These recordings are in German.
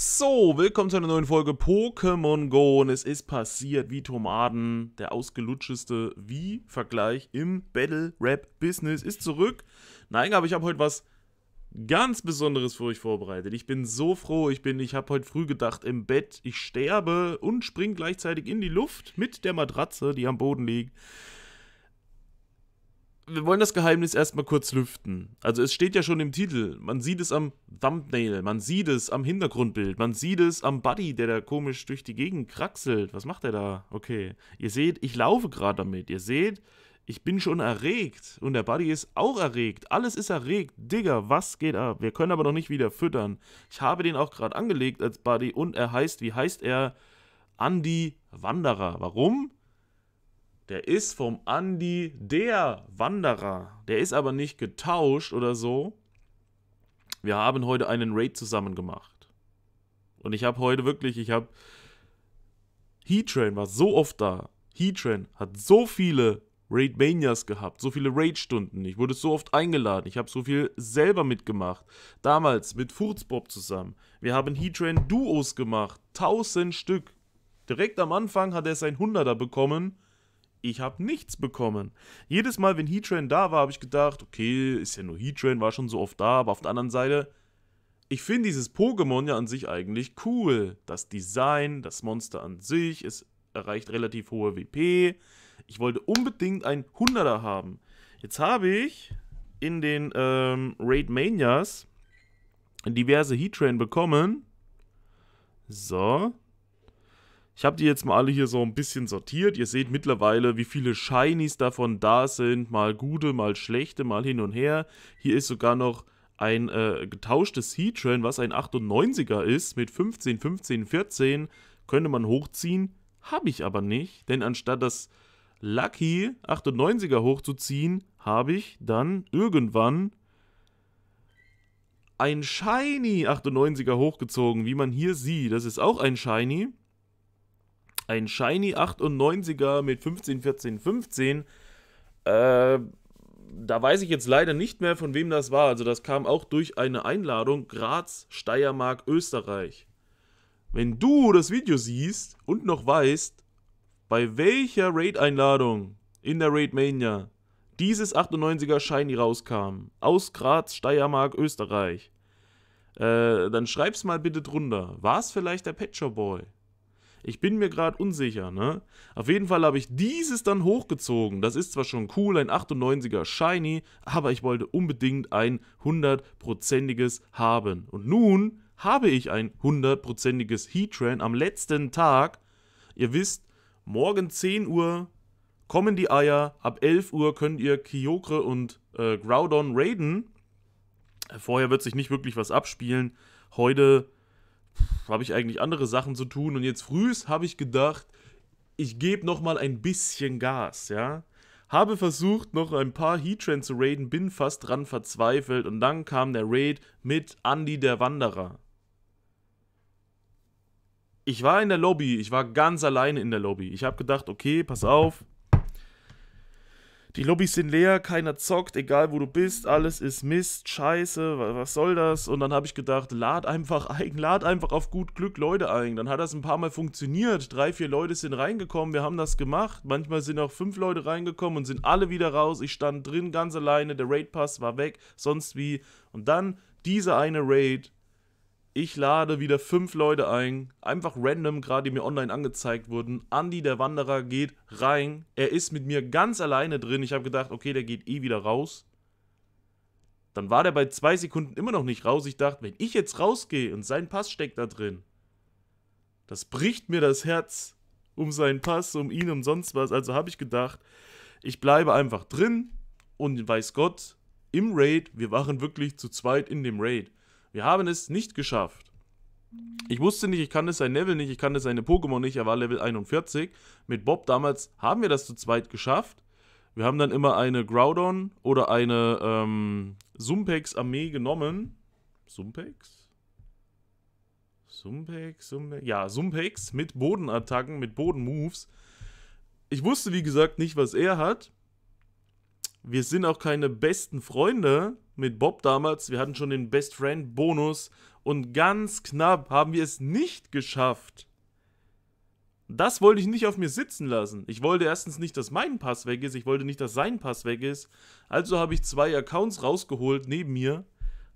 So, willkommen zu einer neuen Folge Pokémon Go und es ist passiert wie Tomaden. Der ausgelutschteste Wie-Vergleich im Battle-Rap-Business ist zurück. Nein, aber ich habe heute was ganz Besonderes für euch vorbereitet. Ich bin so froh, ich bin, ich habe heute früh gedacht im Bett, ich sterbe und spring gleichzeitig in die Luft mit der Matratze, die am Boden liegt wir wollen das Geheimnis erstmal kurz lüften. Also es steht ja schon im Titel, man sieht es am Thumbnail, man sieht es am Hintergrundbild, man sieht es am Buddy, der da komisch durch die Gegend kraxelt. Was macht er da? Okay, ihr seht, ich laufe gerade damit. Ihr seht, ich bin schon erregt und der Buddy ist auch erregt. Alles ist erregt. Digga, was geht ab? Wir können aber noch nicht wieder füttern. Ich habe den auch gerade angelegt als Buddy und er heißt, wie heißt er? Andy Wanderer. Warum? Der ist vom Andi der Wanderer. Der ist aber nicht getauscht oder so. Wir haben heute einen Raid zusammen gemacht. Und ich habe heute wirklich, ich habe... Heatran war so oft da. Heatran hat so viele Raid Manias gehabt, so viele Raid-Stunden. Ich wurde so oft eingeladen. Ich habe so viel selber mitgemacht. Damals mit Furzbob zusammen. Wir haben Heatran Duos gemacht. Tausend Stück. Direkt am Anfang hat er sein Hunderter bekommen ich habe nichts bekommen. Jedes Mal, wenn Heatran da war, habe ich gedacht, okay, ist ja nur Heatran, war schon so oft da, aber auf der anderen Seite, ich finde dieses Pokémon ja an sich eigentlich cool. Das Design, das Monster an sich, es erreicht relativ hohe WP. Ich wollte unbedingt einen 100er haben. Jetzt habe ich in den ähm, Raid Manias diverse Heatran bekommen. So, ich habe die jetzt mal alle hier so ein bisschen sortiert. Ihr seht mittlerweile, wie viele Shinies davon da sind. Mal gute, mal schlechte, mal hin und her. Hier ist sogar noch ein äh, getauschtes Heatran, was ein 98er ist, mit 15, 15, 14. Könnte man hochziehen, habe ich aber nicht. Denn anstatt das Lucky 98er hochzuziehen, habe ich dann irgendwann ein Shiny 98er hochgezogen. Wie man hier sieht, das ist auch ein Shiny ein Shiny 98er mit 15, 14, 15. Äh, da weiß ich jetzt leider nicht mehr, von wem das war. Also das kam auch durch eine Einladung Graz, Steiermark, Österreich. Wenn du das Video siehst und noch weißt, bei welcher Raid-Einladung in der Raid Mania dieses 98er Shiny rauskam, aus Graz, Steiermark, Österreich, äh, dann schreib's mal bitte drunter. War's vielleicht der Pet Boy? Ich bin mir gerade unsicher, ne? Auf jeden Fall habe ich dieses dann hochgezogen. Das ist zwar schon cool, ein 98er Shiny, aber ich wollte unbedingt ein 100%iges haben. Und nun habe ich ein 100%iges Heatran am letzten Tag. Ihr wisst, morgen 10 Uhr kommen die Eier. Ab 11 Uhr könnt ihr Kyokre und äh, Groudon raiden. Vorher wird sich nicht wirklich was abspielen. Heute habe ich eigentlich andere Sachen zu tun und jetzt frühs habe ich gedacht, ich gebe noch mal ein bisschen Gas, ja? Habe versucht, noch ein paar Heatran zu raiden, bin fast dran verzweifelt und dann kam der Raid mit Andy der Wanderer. Ich war in der Lobby, ich war ganz alleine in der Lobby. Ich habe gedacht, okay, pass auf, die Lobbys sind leer, keiner zockt, egal wo du bist, alles ist Mist, Scheiße, was soll das? Und dann habe ich gedacht, lad einfach ein, lad einfach auf gut Glück Leute ein. Dann hat das ein paar Mal funktioniert. Drei, vier Leute sind reingekommen, wir haben das gemacht. Manchmal sind auch fünf Leute reingekommen und sind alle wieder raus. Ich stand drin ganz alleine, der Raid Pass war weg, sonst wie. Und dann dieser eine Raid, ich lade wieder fünf Leute ein, einfach random, gerade die mir online angezeigt wurden. Andy, der Wanderer, geht rein. Er ist mit mir ganz alleine drin. Ich habe gedacht, okay, der geht eh wieder raus. Dann war der bei zwei Sekunden immer noch nicht raus. Ich dachte, wenn ich jetzt rausgehe und sein Pass steckt da drin, das bricht mir das Herz um seinen Pass, um ihn, um sonst was. Also habe ich gedacht, ich bleibe einfach drin und weiß Gott, im Raid, wir waren wirklich zu zweit in dem Raid. Wir haben es nicht geschafft. Ich wusste nicht, ich kann das sein Level nicht, ich kann das seine Pokémon nicht, er war Level 41. Mit Bob damals haben wir das zu zweit geschafft. Wir haben dann immer eine Groudon oder eine ähm, Sumpex-Armee genommen. Sumpex? Sumpex, Sumpex. Ja, Sumpex mit Bodenattacken, mit Bodenmoves. Ich wusste, wie gesagt, nicht, was er hat wir sind auch keine besten Freunde mit Bob damals. Wir hatten schon den Best Friend Bonus und ganz knapp haben wir es nicht geschafft. Das wollte ich nicht auf mir sitzen lassen. Ich wollte erstens nicht, dass mein Pass weg ist. Ich wollte nicht, dass sein Pass weg ist. Also habe ich zwei Accounts rausgeholt neben mir,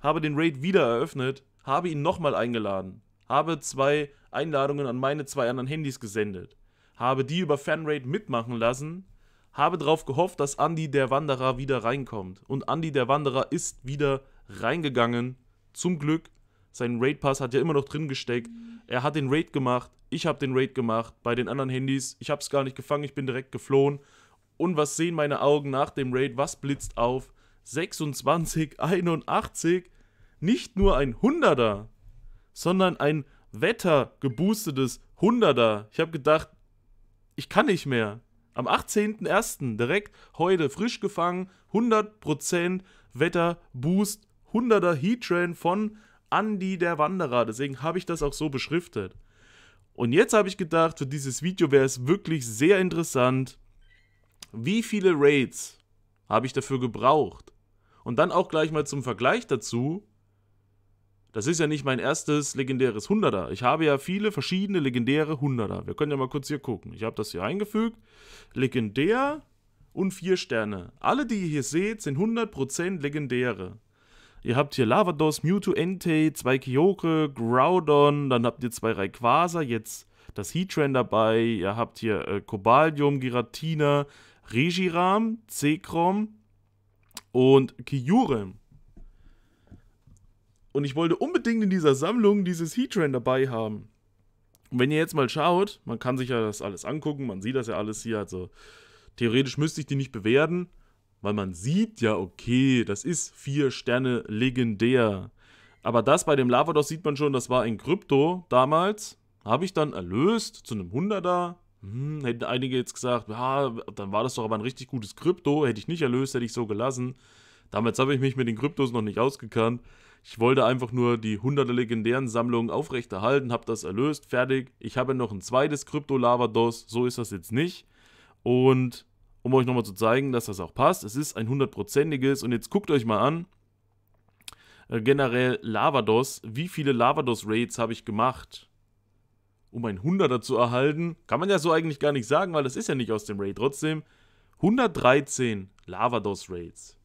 habe den Raid wieder eröffnet, habe ihn nochmal eingeladen, habe zwei Einladungen an meine zwei anderen Handys gesendet, habe die über Fanraid mitmachen lassen habe darauf gehofft, dass Andy der Wanderer wieder reinkommt. Und Andy der Wanderer ist wieder reingegangen. Zum Glück. Sein Raid Pass hat ja immer noch drin gesteckt. Er hat den Raid gemacht. Ich habe den Raid gemacht. Bei den anderen Handys. Ich habe es gar nicht gefangen. Ich bin direkt geflohen. Und was sehen meine Augen nach dem Raid? Was blitzt auf? 26, 81. Nicht nur ein Hunderter, sondern ein wettergeboostetes Hunderter. Ich habe gedacht, ich kann nicht mehr. Am 18.01. direkt heute frisch gefangen, 100% Wetterboost, 100er Heattrain von Andy der Wanderer. Deswegen habe ich das auch so beschriftet. Und jetzt habe ich gedacht, für dieses Video wäre es wirklich sehr interessant, wie viele Raids habe ich dafür gebraucht? Und dann auch gleich mal zum Vergleich dazu, das ist ja nicht mein erstes legendäres Hunderter. Ich habe ja viele verschiedene legendäre Hunderter. Wir können ja mal kurz hier gucken. Ich habe das hier eingefügt. Legendär und 4 Sterne. Alle, die ihr hier seht, sind 100% legendäre. Ihr habt hier Lavados, Mewtwo, Entei, zwei Kyogre, Groudon, dann habt ihr zwei Rayquaza, jetzt das Heatran dabei. Ihr habt hier äh, Cobalium, Giratina, Regiram, Zekrom und Kyurem. Und ich wollte unbedingt in dieser Sammlung dieses Heatran dabei haben. Und wenn ihr jetzt mal schaut, man kann sich ja das alles angucken, man sieht das ja alles hier, also theoretisch müsste ich die nicht bewerten, weil man sieht ja, okay, das ist vier Sterne legendär. Aber das bei dem Lavados sieht man schon, das war ein Krypto damals. Habe ich dann erlöst zu einem 100er. Hm, hätten einige jetzt gesagt, ja, dann war das doch aber ein richtig gutes Krypto. Hätte ich nicht erlöst, hätte ich so gelassen. Damals habe ich mich mit den Kryptos noch nicht ausgekannt. Ich wollte einfach nur die 100 legendären Sammlungen aufrechterhalten, habe das erlöst, fertig. Ich habe noch ein zweites Krypto-Lava-DOS, so ist das jetzt nicht. Und um euch nochmal zu zeigen, dass das auch passt, es ist ein hundertprozentiges und jetzt guckt euch mal an, äh, generell Lavados, wie viele Lavados-Raids habe ich gemacht? Um ein 100er zu erhalten, kann man ja so eigentlich gar nicht sagen, weil das ist ja nicht aus dem Raid. Trotzdem 113 Lavados-Raids.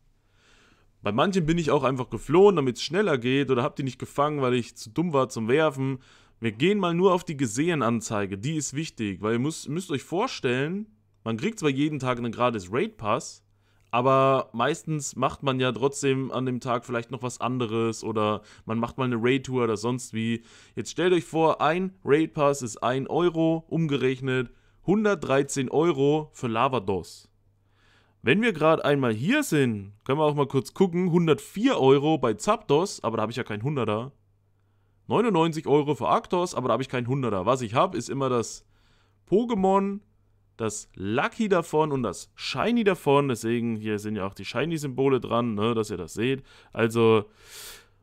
Bei manchen bin ich auch einfach geflohen, damit es schneller geht oder habe die nicht gefangen, weil ich zu dumm war zum Werfen. Wir gehen mal nur auf die Gesehen-Anzeige, die ist wichtig, weil ihr müsst, müsst euch vorstellen, man kriegt zwar jeden Tag einen gratis Raid-Pass, aber meistens macht man ja trotzdem an dem Tag vielleicht noch was anderes oder man macht mal eine Raid-Tour oder sonst wie. Jetzt stellt euch vor, ein Raid-Pass ist 1 Euro, umgerechnet 113 Euro für Lavados. Wenn wir gerade einmal hier sind, können wir auch mal kurz gucken. 104 Euro bei Zapdos, aber da habe ich ja keinen 100er. 99 Euro für Arctos, aber da habe ich keinen 100er. Was ich habe, ist immer das Pokémon, das Lucky davon und das Shiny davon. Deswegen, hier sind ja auch die Shiny-Symbole dran, ne, dass ihr das seht. Also,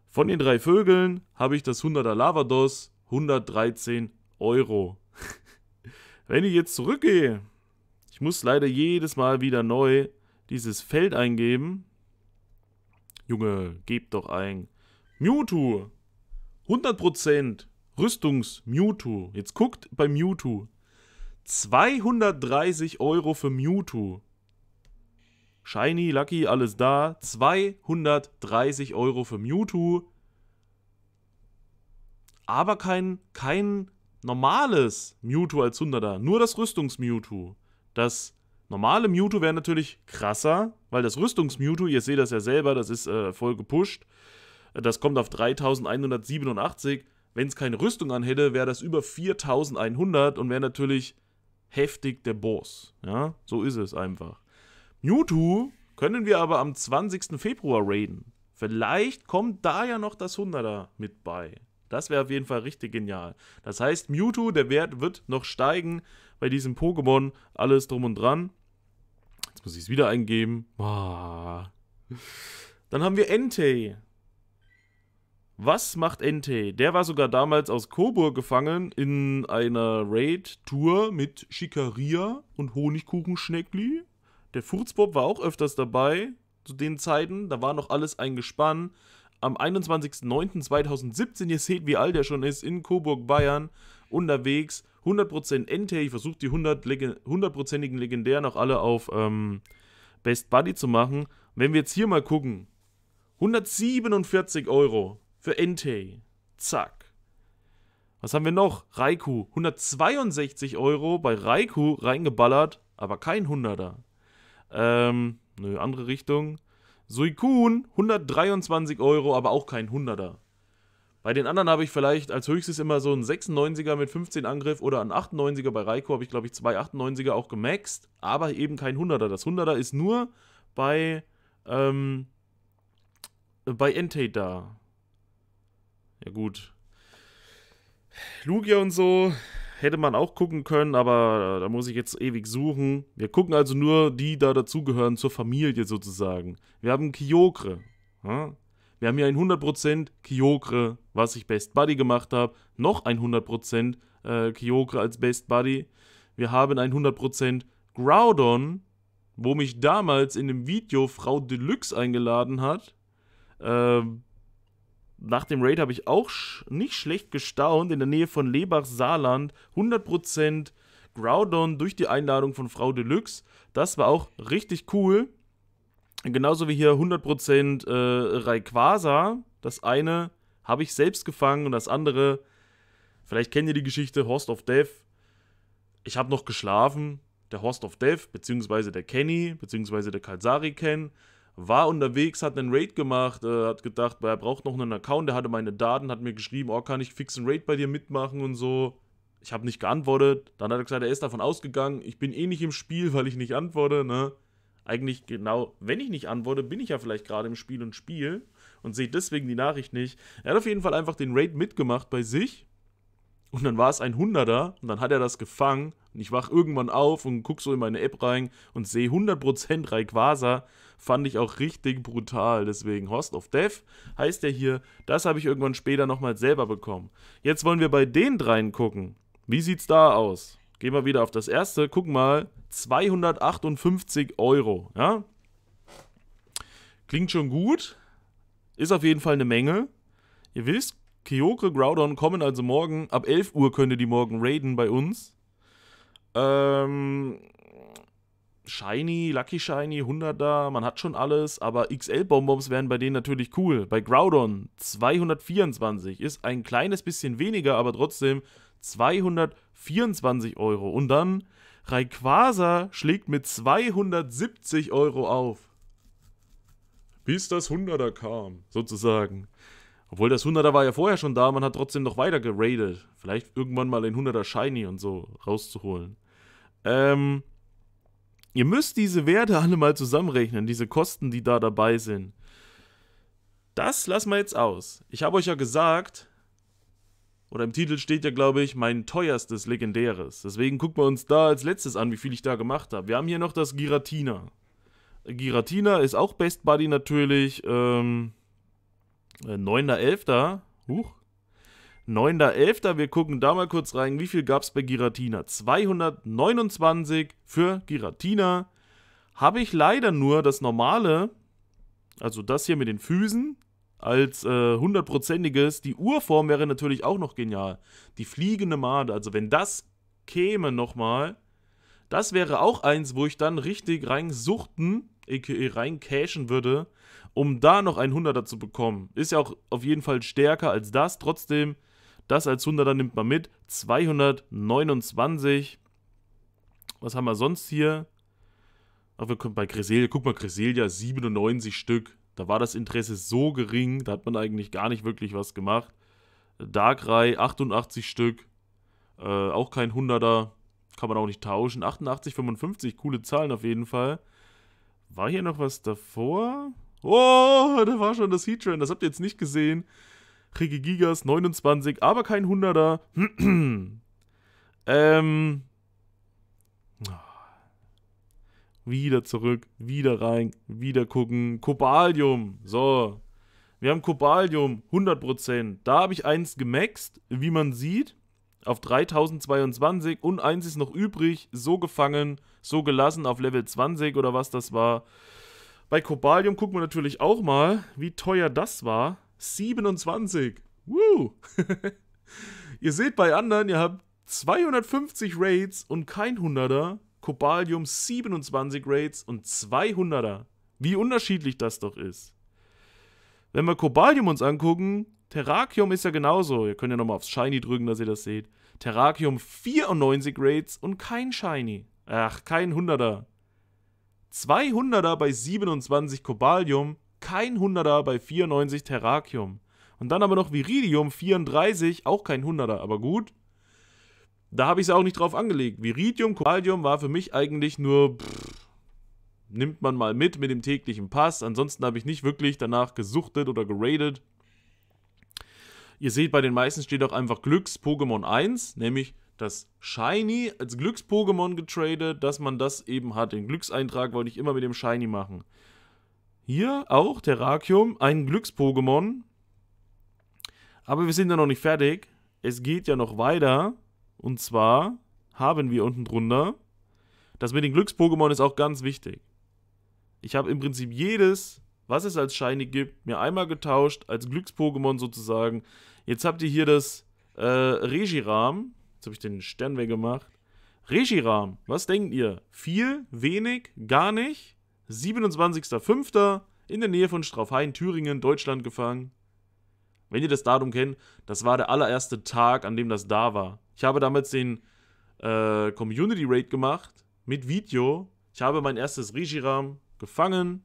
von den drei Vögeln habe ich das 100er Lavados, 113 Euro. Wenn ich jetzt zurückgehe ich muss leider jedes Mal wieder neu dieses Feld eingeben. Junge, gebt doch ein. Mewtwo. 100% Rüstungs-Mewtwo. Jetzt guckt bei Mewtwo. 230 Euro für Mewtwo. Shiny, Lucky, alles da. 230 Euro für Mewtwo. Aber kein, kein normales Mewtwo als 100er. Nur das Rüstungs-Mewtwo. Das normale Mewtwo wäre natürlich krasser, weil das Rüstungs-Mewtwo, ihr seht das ja selber, das ist äh, voll gepusht. Das kommt auf 3187. Wenn es keine Rüstung an hätte, wäre das über 4100 und wäre natürlich heftig der Boss. Ja, so ist es einfach. Mewtwo können wir aber am 20. Februar raiden. Vielleicht kommt da ja noch das 100er mit bei. Das wäre auf jeden Fall richtig genial. Das heißt, Mewtwo, der Wert wird noch steigen, bei diesem Pokémon alles drum und dran. Jetzt muss ich es wieder eingeben. Oh. Dann haben wir Entei. Was macht Entei? Der war sogar damals aus Coburg gefangen in einer Raid-Tour mit Schikaria und Honigkuchenschneckli. Der Furzbob war auch öfters dabei zu den Zeiten. Da war noch alles eingespannt. Am 21.09.2017, ihr seht, wie alt er schon ist, in Coburg, Bayern, unterwegs 100% Entei. Ich versuche die 100 Lege 100%igen Legendären auch alle auf ähm, Best Buddy zu machen. Wenn wir jetzt hier mal gucken, 147 Euro für Entei. Zack. Was haben wir noch? Raikou. 162 Euro bei Raikou reingeballert, aber kein 100er. Ähm, nö, andere Richtung. Suikun, 123 Euro, aber auch kein 100er. Bei den anderen habe ich vielleicht als höchstes immer so einen 96er mit 15 Angriff oder einen 98er. Bei Raiko habe ich, glaube ich, zwei 98er auch gemaxt, aber eben kein 100er. Das 100er ist nur bei, ähm, bei Entei da. Ja, gut. Lugia und so hätte man auch gucken können, aber äh, da muss ich jetzt ewig suchen. Wir gucken also nur die da dazugehören zur Familie sozusagen. Wir haben Kyokre. Ja? Wir haben hier ein 100% Kyogre, was ich Best Buddy gemacht habe. Noch ein 100% äh, Kyogre als Best Buddy. Wir haben ein 100% Groudon, wo mich damals in dem Video Frau Deluxe eingeladen hat. Ähm, nach dem Raid habe ich auch sch nicht schlecht gestaunt. In der Nähe von Lebach, Saarland, 100% Groudon durch die Einladung von Frau Deluxe. Das war auch richtig cool genauso wie hier 100% äh, Rayquaza. Das eine habe ich selbst gefangen und das andere, vielleicht kennt ihr die Geschichte, Horst of Death. Ich habe noch geschlafen. Der Horst of Death, beziehungsweise der Kenny, beziehungsweise der Kalsari Ken, war unterwegs, hat einen Raid gemacht, äh, hat gedacht, er braucht noch einen Account, der hatte meine Daten, hat mir geschrieben, oh, kann ich fix einen Raid bei dir mitmachen und so. Ich habe nicht geantwortet. Dann hat er gesagt, er ist davon ausgegangen, ich bin eh nicht im Spiel, weil ich nicht antworte, ne? eigentlich genau, wenn ich nicht antworte, bin ich ja vielleicht gerade im Spiel und spiele und sehe deswegen die Nachricht nicht. Er hat auf jeden Fall einfach den Raid mitgemacht bei sich und dann war es ein Hunderter und dann hat er das gefangen und ich wach irgendwann auf und guck so in meine App rein und sehe 100% Rayquaza. Fand ich auch richtig brutal. Deswegen Host of Death heißt er hier. Das habe ich irgendwann später nochmal selber bekommen. Jetzt wollen wir bei den dreien gucken. Wie sieht's da aus? Gehen wir wieder auf das erste. Guck mal, 258 Euro. Ja? Klingt schon gut. Ist auf jeden Fall eine Menge. Ihr wisst, Kyokre Groudon kommen also morgen. Ab 11 Uhr könnt ihr die morgen raiden bei uns. Ähm, Shiny, Lucky Shiny, 100er, man hat schon alles, aber XL-Bonbons wären bei denen natürlich cool. Bei Groudon 224 ist ein kleines bisschen weniger, aber trotzdem 200. 24 Euro. Und dann Rayquaza schlägt mit 270 Euro auf. Bis das 100er kam, sozusagen. Obwohl das 100er war ja vorher schon da, man hat trotzdem noch weiter geradet. Vielleicht irgendwann mal den 100er Shiny und so rauszuholen. Ähm, ihr müsst diese Werte alle mal zusammenrechnen, diese Kosten, die da dabei sind. Das lassen wir jetzt aus. Ich habe euch ja gesagt, oder im Titel steht ja, glaube ich, mein teuerstes legendäres. Deswegen gucken wir uns da als letztes an, wie viel ich da gemacht habe. Wir haben hier noch das Giratina. Giratina ist auch Best Buddy natürlich. Ähm, 9.11. Äh, Huch. 9.11. Wir gucken da mal kurz rein, wie viel gab es bei Giratina? 229 für Giratina. Habe ich leider nur das normale, also das hier mit den Füßen, als äh, hundertprozentiges. Äh, die Urform wäre natürlich auch noch genial. Die fliegende Made. Also wenn das käme nochmal, das wäre auch eins, wo ich dann richtig reinsuchten, aka reincashen würde, um da noch ein 100er zu bekommen. Ist ja auch auf jeden Fall stärker als das. Trotzdem, das als 100er nimmt man mit. 229. Was haben wir sonst hier? Aber wir können bei Griselia, guck mal, Griselia, 97 Stück. Da war das Interesse so gering, da hat man eigentlich gar nicht wirklich was gemacht. Darkrai 88 Stück, äh, auch kein 100er, kann man auch nicht tauschen. 88, 55, coole Zahlen auf jeden Fall. War hier noch was davor? Oh, da war schon das Heatran, das habt ihr jetzt nicht gesehen. Rigigigas 29, aber kein 100er. ähm, wieder zurück, wieder rein, wieder gucken. Kobalium, so. Wir haben Kobalium, 100%. Da habe ich eins gemaxt, wie man sieht, auf 3022 und eins ist noch übrig, so gefangen, so gelassen auf Level 20 oder was das war. Bei Kobalium gucken wir natürlich auch mal, wie teuer das war. 27. Woo! ihr seht bei anderen, ihr habt 250 Raids und kein 100er. Cobalium 27 Rates und 200er. Wie unterschiedlich das doch ist. Wenn wir Cobalium uns angucken, Terrakium ist ja genauso. Ihr könnt ja nochmal aufs Shiny drücken, dass ihr das seht. Terrakium 94 Rates und kein Shiny. Ach, kein 100er. 200er bei 27 Cobalium, kein 100er bei 94 Terrakium. Und dann aber noch Viridium 34, auch kein 100er, aber gut da habe ich es auch nicht drauf angelegt. Viridium, Kobaldium war für mich eigentlich nur, pff, nimmt man mal mit mit dem täglichen Pass. Ansonsten habe ich nicht wirklich danach gesuchtet oder geradet. Ihr seht, bei den meisten steht auch einfach Glücks-Pokémon 1, nämlich das Shiny als Glücks-Pokémon getradet, dass man das eben hat. Den Glückseintrag wollte ich immer mit dem Shiny machen. Hier auch Terrakium, ein Glücks-Pokémon. Aber wir sind ja noch nicht fertig. Es geht ja noch weiter. Und zwar haben wir unten drunter, das mit den Glücks-Pokémon ist auch ganz wichtig. Ich habe im Prinzip jedes, was es als Shiny gibt, mir einmal getauscht, als Glücks-Pokémon sozusagen. Jetzt habt ihr hier das äh, Regiram. Jetzt habe ich den Stern weggemacht. Regiram, was denkt ihr? Viel, wenig, gar nicht? 27.05. in der Nähe von Straufhain, Thüringen, Deutschland gefangen. Wenn ihr das Datum kennt, das war der allererste Tag, an dem das da war. Ich habe damals den äh, Community Raid gemacht mit Video. Ich habe mein erstes Regiram gefangen.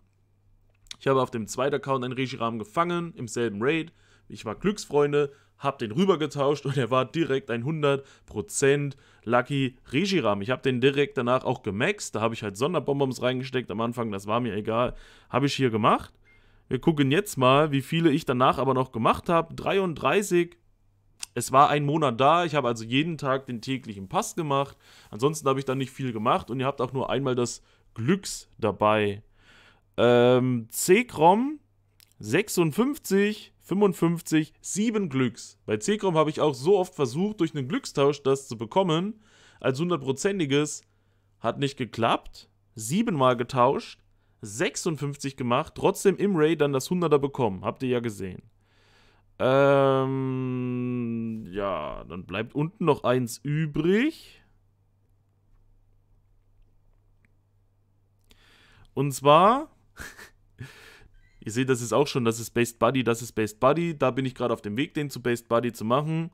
Ich habe auf dem zweiten Account einen Regiram gefangen im selben Raid. Ich war Glücksfreunde, habe den rübergetauscht und er war direkt ein 100% Lucky Regiram. Ich habe den direkt danach auch gemaxt. Da habe ich halt Sonderbonbons reingesteckt am Anfang, das war mir egal. Habe ich hier gemacht. Wir gucken jetzt mal, wie viele ich danach aber noch gemacht habe. 33 es war ein Monat da, ich habe also jeden Tag den täglichen Pass gemacht. Ansonsten habe ich dann nicht viel gemacht und ihr habt auch nur einmal das Glücks dabei. Ähm, C-Crom 56, 55, 7 Glücks. Bei C-Crom habe ich auch so oft versucht, durch einen Glückstausch das zu bekommen, als hundertprozentiges. Hat nicht geklappt. Siebenmal getauscht, 56 gemacht, trotzdem im Ray dann das 100er bekommen. Habt ihr ja gesehen. Ähm, ja, dann bleibt unten noch eins übrig. Und zwar, ihr seht das ist auch schon, das ist Based Buddy, das ist Based Buddy. Da bin ich gerade auf dem Weg, den zu Based Buddy zu machen.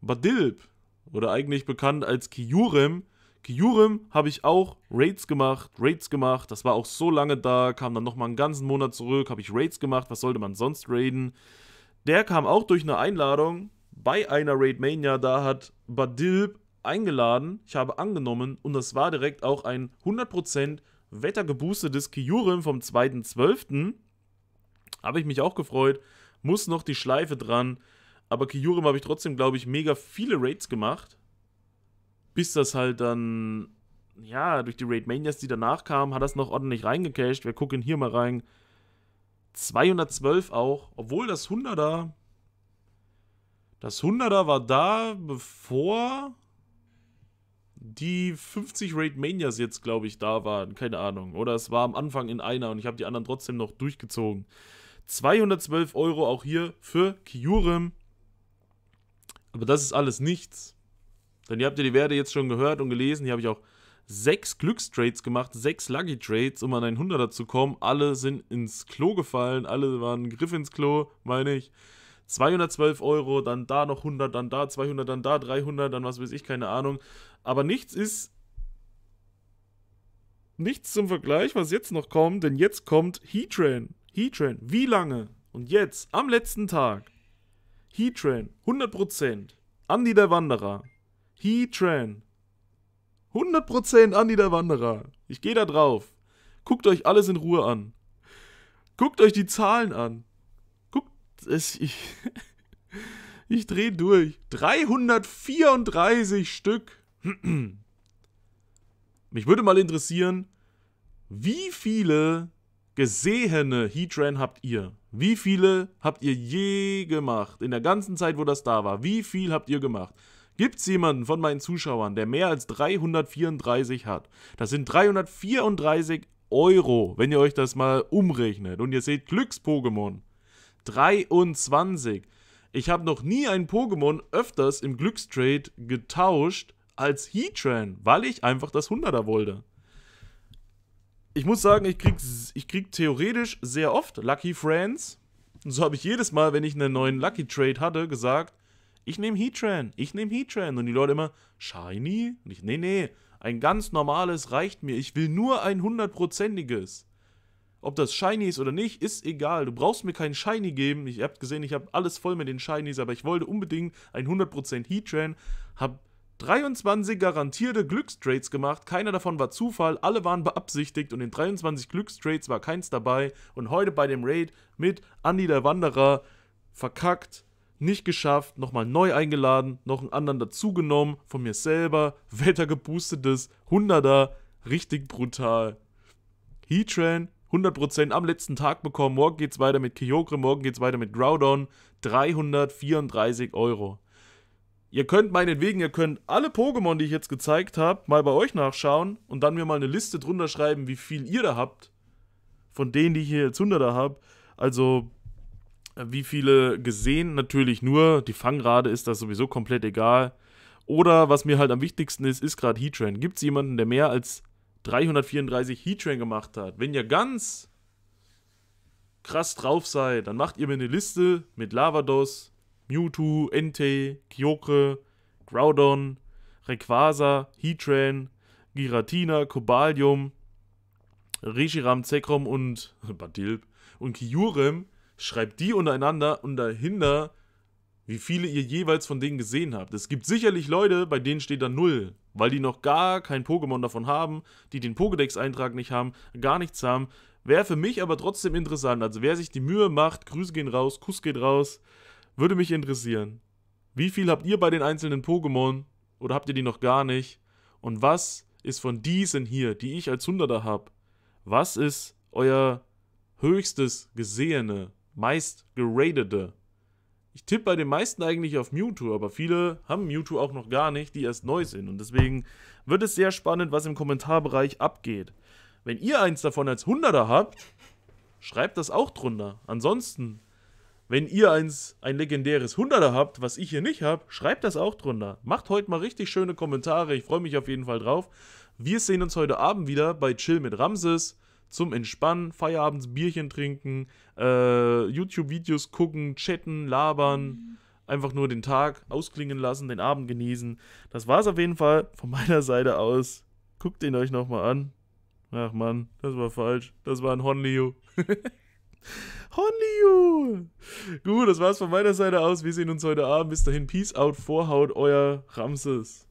Badilb, oder eigentlich bekannt als Kyurem. Kyurem habe ich auch Raids gemacht, Raids gemacht. Das war auch so lange da, kam dann nochmal einen ganzen Monat zurück, habe ich Raids gemacht. Was sollte man sonst raiden? Der kam auch durch eine Einladung bei einer Raid Mania, da hat Badilb eingeladen, ich habe angenommen und das war direkt auch ein 100% wettergeboostetes Kyurem vom 2.12. Habe ich mich auch gefreut, muss noch die Schleife dran, aber Kyurem habe ich trotzdem, glaube ich, mega viele Raids gemacht, bis das halt dann, ja, durch die Raid Manias, die danach kamen, hat das noch ordentlich reingecasht, wir gucken hier mal rein, 212 auch, obwohl das 100er. Das 100er war da, bevor die 50 Raid Manias jetzt, glaube ich, da waren. Keine Ahnung. Oder es war am Anfang in einer und ich habe die anderen trotzdem noch durchgezogen. 212 Euro auch hier für Kyurem. Aber das ist alles nichts. Denn ihr habt ja die Werte jetzt schon gehört und gelesen. Hier habe ich auch sechs Glückstrades gemacht, sechs Lucky Trades, um an einen 100er zu kommen. Alle sind ins Klo gefallen, alle waren Griff ins Klo, meine ich. 212 Euro, dann da noch 100, dann da 200, dann da 300, dann was weiß ich, keine Ahnung. Aber nichts ist nichts zum Vergleich, was jetzt noch kommt, denn jetzt kommt Heatran. Heatran, wie lange? Und jetzt, am letzten Tag, Heatran, 100%, Andi der Wanderer, Heatran, 100% Andi der Wanderer. Ich gehe da drauf. Guckt euch alles in Ruhe an. Guckt euch die Zahlen an. Guckt es. Ich, ich drehe durch. 334 Stück. Mich würde mal interessieren, wie viele gesehene Heatran habt ihr? Wie viele habt ihr je gemacht? In der ganzen Zeit, wo das da war. Wie viel habt ihr gemacht? Gibt es jemanden von meinen Zuschauern, der mehr als 334 hat? Das sind 334 Euro, wenn ihr euch das mal umrechnet. Und ihr seht Glücks-Pokémon. 23. Ich habe noch nie ein Pokémon öfters im Glückstrade getauscht als Heatran, weil ich einfach das 100er wollte. Ich muss sagen, ich krieg, ich krieg theoretisch sehr oft Lucky Friends. Und so habe ich jedes Mal, wenn ich einen neuen Lucky Trade hatte, gesagt, ich nehme Heatran, ich nehme Heatran. Und die Leute immer, Shiny? Und ich, nee, nee, ein ganz normales reicht mir. Ich will nur ein hundertprozentiges. Ob das Shiny ist oder nicht, ist egal. Du brauchst mir keinen Shiny geben. Ich hab gesehen, ich habe alles voll mit den Shinies, aber ich wollte unbedingt ein 100% Heatran. Hab 23 garantierte Glückstrades gemacht. Keiner davon war Zufall, alle waren beabsichtigt und in 23 Glückstrades war keins dabei. Und heute bei dem Raid mit Andy der Wanderer verkackt nicht geschafft, nochmal neu eingeladen, noch einen anderen dazugenommen, von mir selber, wettergeboostetes, 100er, richtig brutal. Heatran, 100% am letzten Tag bekommen, morgen geht's weiter mit Kyogre, morgen geht's weiter mit Groudon, 334 Euro. Ihr könnt meinetwegen, ihr könnt alle Pokémon, die ich jetzt gezeigt habe, mal bei euch nachschauen und dann mir mal eine Liste drunter schreiben, wie viel ihr da habt. Von denen, die ich hier jetzt 100er habe. Also, wie viele gesehen, natürlich nur. Die Fangrate ist das sowieso komplett egal. Oder was mir halt am wichtigsten ist, ist gerade Heatran. Gibt es jemanden, der mehr als 334 Heatran gemacht hat? Wenn ihr ganz krass drauf seid, dann macht ihr mir eine Liste mit Lavados, Mewtwo, Entei, Kyokre, Groudon, Rayquaza, Heatran, Giratina, Kobalium, Reshiram, Zekrom und Badilb und Kyurem schreibt die untereinander und dahinter, wie viele ihr jeweils von denen gesehen habt. Es gibt sicherlich Leute, bei denen steht da null, weil die noch gar kein Pokémon davon haben, die den Pokédex-Eintrag nicht haben, gar nichts haben. Wäre für mich aber trotzdem interessant. Also wer sich die Mühe macht, Grüße gehen raus, Kuss geht raus, würde mich interessieren. Wie viel habt ihr bei den einzelnen Pokémon? Oder habt ihr die noch gar nicht? Und was ist von diesen hier, die ich als Hunderter habe? Was ist euer höchstes Gesehene? meist geradete. Ich tippe bei den meisten eigentlich auf Mewtwo, aber viele haben Mewtwo auch noch gar nicht, die erst neu sind. Und deswegen wird es sehr spannend, was im Kommentarbereich abgeht. Wenn ihr eins davon als Hunderter habt, schreibt das auch drunter. Ansonsten, wenn ihr eins, ein legendäres Hunderter habt, was ich hier nicht habe, schreibt das auch drunter. Macht heute mal richtig schöne Kommentare. Ich freue mich auf jeden Fall drauf. Wir sehen uns heute Abend wieder bei Chill mit Ramses zum Entspannen, Feierabends Bierchen trinken, äh, YouTube-Videos gucken, chatten, labern. Mhm. Einfach nur den Tag ausklingen lassen, den Abend genießen. Das war es auf jeden Fall von meiner Seite aus. Guckt ihn euch nochmal an. Ach Mann, das war falsch. Das war ein Honliu. Honliu! Gut, das war's von meiner Seite aus. Wir sehen uns heute Abend. Bis dahin, Peace out, Vorhaut, euer Ramses.